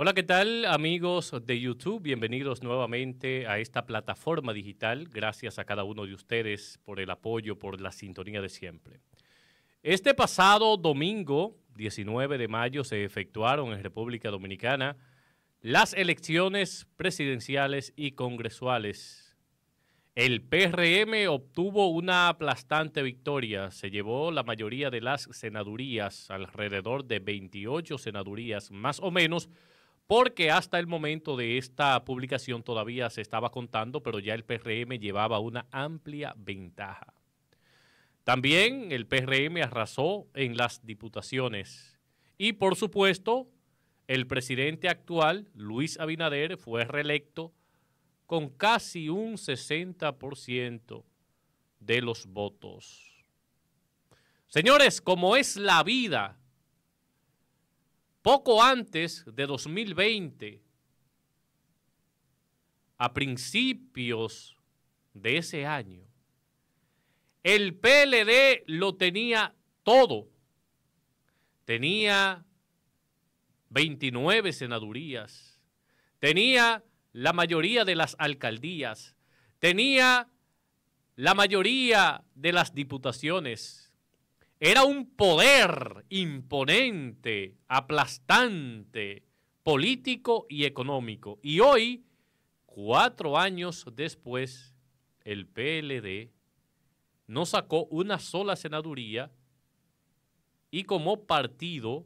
Hola, ¿qué tal amigos de YouTube? Bienvenidos nuevamente a esta plataforma digital. Gracias a cada uno de ustedes por el apoyo, por la sintonía de siempre. Este pasado domingo, 19 de mayo, se efectuaron en República Dominicana las elecciones presidenciales y congresuales. El PRM obtuvo una aplastante victoria. Se llevó la mayoría de las senadurías, alrededor de 28 senadurías más o menos porque hasta el momento de esta publicación todavía se estaba contando, pero ya el PRM llevaba una amplia ventaja. También el PRM arrasó en las diputaciones y por supuesto el presidente actual, Luis Abinader, fue reelecto con casi un 60% de los votos. Señores, como es la vida, poco antes de 2020, a principios de ese año, el PLD lo tenía todo. Tenía 29 senadurías, tenía la mayoría de las alcaldías, tenía la mayoría de las diputaciones, era un poder imponente, aplastante, político y económico. Y hoy, cuatro años después, el PLD no sacó una sola senaduría y como partido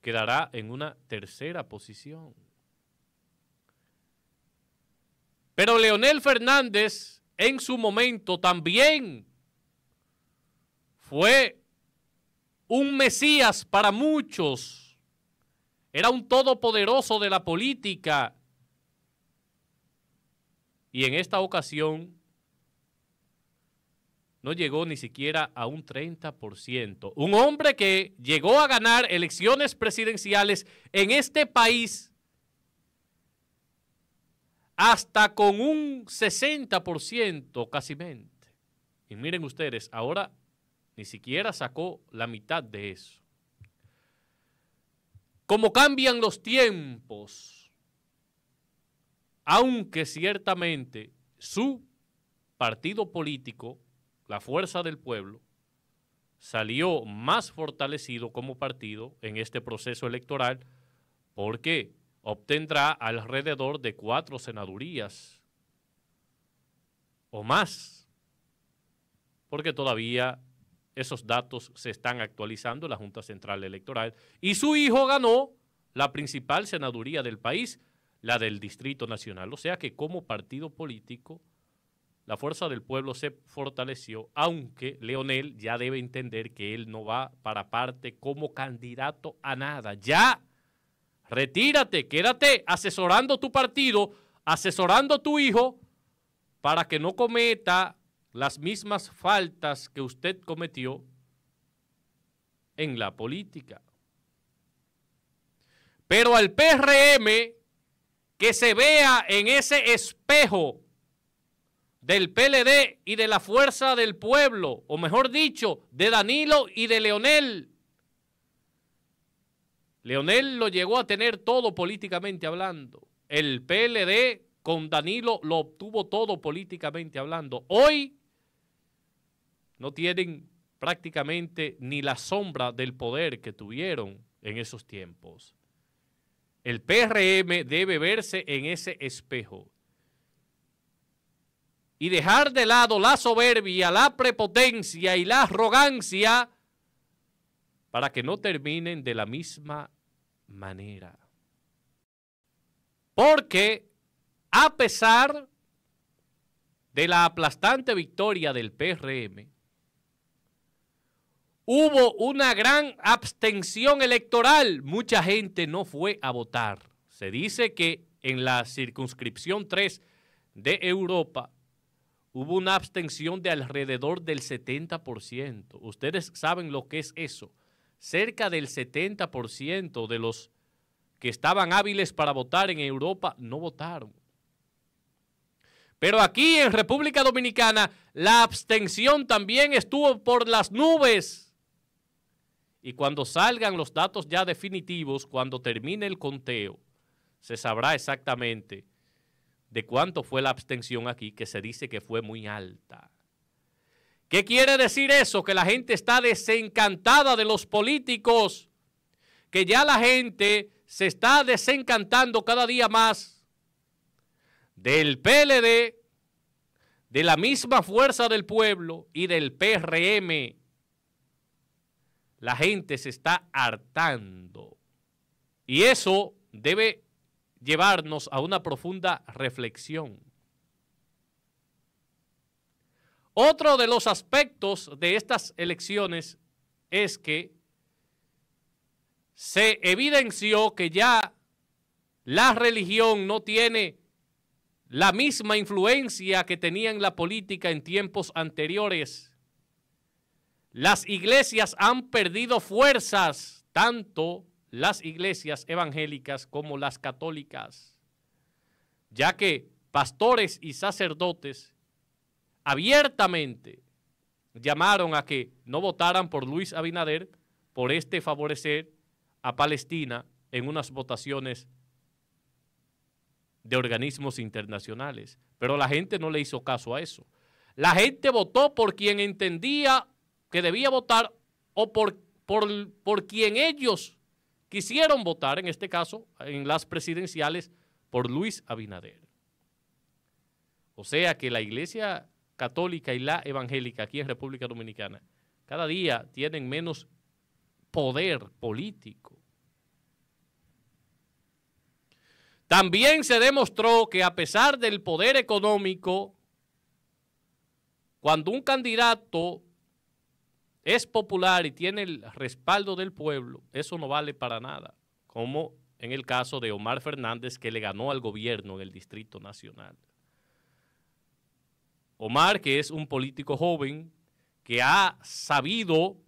quedará en una tercera posición. Pero Leonel Fernández en su momento también fue un Mesías para muchos. Era un todopoderoso de la política. Y en esta ocasión no llegó ni siquiera a un 30%. Un hombre que llegó a ganar elecciones presidenciales en este país hasta con un 60% casi mente. Y miren ustedes, ahora ni siquiera sacó la mitad de eso. Como cambian los tiempos, aunque ciertamente su partido político, la fuerza del pueblo, salió más fortalecido como partido en este proceso electoral porque obtendrá alrededor de cuatro senadurías o más, porque todavía esos datos se están actualizando la Junta Central Electoral. Y su hijo ganó la principal senaduría del país, la del Distrito Nacional. O sea que como partido político, la fuerza del pueblo se fortaleció, aunque Leonel ya debe entender que él no va para parte como candidato a nada. Ya, retírate, quédate asesorando tu partido, asesorando tu hijo para que no cometa las mismas faltas que usted cometió en la política. Pero al PRM que se vea en ese espejo del PLD y de la fuerza del pueblo, o mejor dicho, de Danilo y de Leonel. Leonel lo llegó a tener todo políticamente hablando. El PLD con Danilo lo obtuvo todo políticamente hablando. Hoy no tienen prácticamente ni la sombra del poder que tuvieron en esos tiempos. El PRM debe verse en ese espejo y dejar de lado la soberbia, la prepotencia y la arrogancia para que no terminen de la misma manera. Porque a pesar de la aplastante victoria del PRM, hubo una gran abstención electoral. Mucha gente no fue a votar. Se dice que en la circunscripción 3 de Europa hubo una abstención de alrededor del 70%. Ustedes saben lo que es eso. Cerca del 70% de los que estaban hábiles para votar en Europa no votaron. Pero aquí en República Dominicana la abstención también estuvo por las nubes. Y cuando salgan los datos ya definitivos, cuando termine el conteo, se sabrá exactamente de cuánto fue la abstención aquí, que se dice que fue muy alta. ¿Qué quiere decir eso? Que la gente está desencantada de los políticos, que ya la gente se está desencantando cada día más del PLD, de la misma fuerza del pueblo y del PRM la gente se está hartando. Y eso debe llevarnos a una profunda reflexión. Otro de los aspectos de estas elecciones es que se evidenció que ya la religión no tiene la misma influencia que tenía en la política en tiempos anteriores. Las iglesias han perdido fuerzas, tanto las iglesias evangélicas como las católicas, ya que pastores y sacerdotes abiertamente llamaron a que no votaran por Luis Abinader por este favorecer a Palestina en unas votaciones de organismos internacionales. Pero la gente no le hizo caso a eso. La gente votó por quien entendía que debía votar o por, por, quien ellos quisieron votar, en este caso, en las presidenciales, por Luis Abinader. O sea que la Iglesia Católica y la Evangélica aquí en República Dominicana cada día tienen menos poder político. También se demostró que a pesar del poder económico, cuando un candidato es popular y tiene el respaldo del pueblo, eso no vale para nada, como en el caso de Omar Fernández que le ganó al gobierno en el Distrito Nacional. Omar, que es un político joven, que ha sabido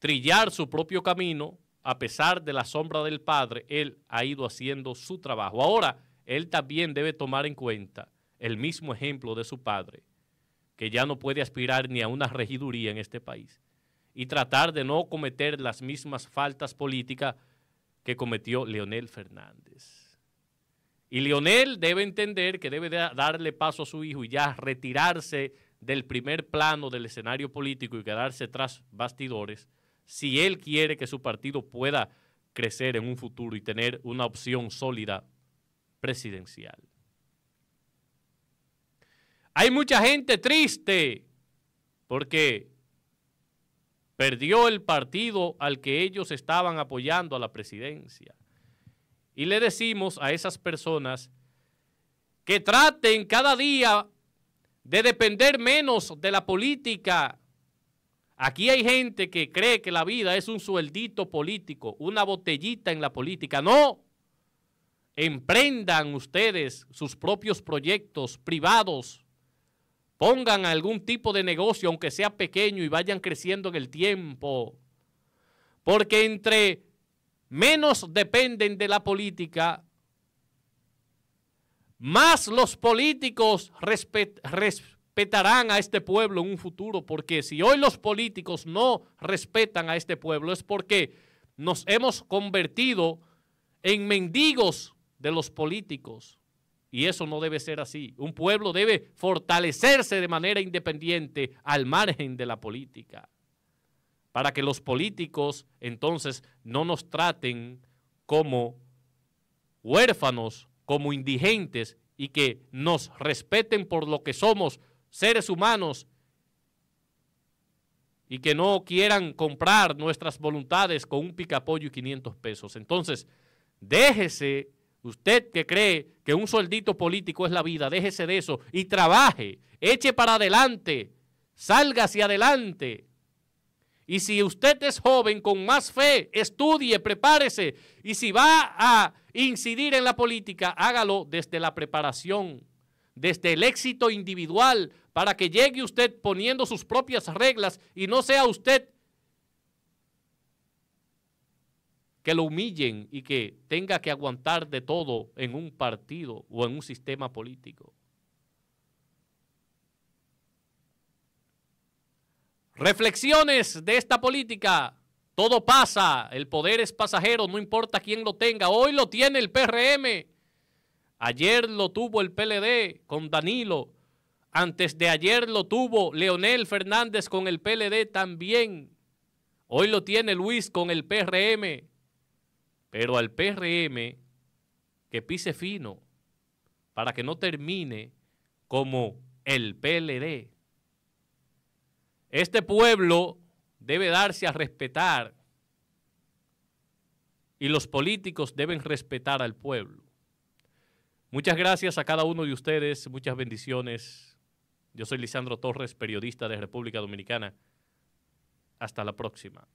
trillar su propio camino, a pesar de la sombra del padre, él ha ido haciendo su trabajo. Ahora, él también debe tomar en cuenta el mismo ejemplo de su padre que ya no puede aspirar ni a una regiduría en este país, y tratar de no cometer las mismas faltas políticas que cometió Leonel Fernández. Y Leonel debe entender que debe darle paso a su hijo y ya retirarse del primer plano del escenario político y quedarse tras bastidores si él quiere que su partido pueda crecer en un futuro y tener una opción sólida presidencial. Hay mucha gente triste porque perdió el partido al que ellos estaban apoyando a la presidencia. Y le decimos a esas personas que traten cada día de depender menos de la política. Aquí hay gente que cree que la vida es un sueldito político, una botellita en la política. No, emprendan ustedes sus propios proyectos privados Pongan algún tipo de negocio, aunque sea pequeño, y vayan creciendo en el tiempo. Porque entre menos dependen de la política, más los políticos respetarán a este pueblo en un futuro, porque si hoy los políticos no respetan a este pueblo es porque nos hemos convertido en mendigos de los políticos. Y eso no debe ser así. Un pueblo debe fortalecerse de manera independiente al margen de la política. Para que los políticos entonces no nos traten como huérfanos, como indigentes y que nos respeten por lo que somos, seres humanos, y que no quieran comprar nuestras voluntades con un picapollo y 500 pesos. Entonces, déjese Usted que cree que un soldito político es la vida, déjese de eso y trabaje, eche para adelante, salga hacia adelante. Y si usted es joven, con más fe, estudie, prepárese. Y si va a incidir en la política, hágalo desde la preparación, desde el éxito individual, para que llegue usted poniendo sus propias reglas y no sea usted que lo humillen y que tenga que aguantar de todo en un partido o en un sistema político. Reflexiones de esta política. Todo pasa, el poder es pasajero, no importa quién lo tenga. Hoy lo tiene el PRM. Ayer lo tuvo el PLD con Danilo. Antes de ayer lo tuvo Leonel Fernández con el PLD también. Hoy lo tiene Luis con el PRM. Pero al PRM que pise fino para que no termine como el PLD. Este pueblo debe darse a respetar y los políticos deben respetar al pueblo. Muchas gracias a cada uno de ustedes, muchas bendiciones. Yo soy Lisandro Torres, periodista de República Dominicana. Hasta la próxima.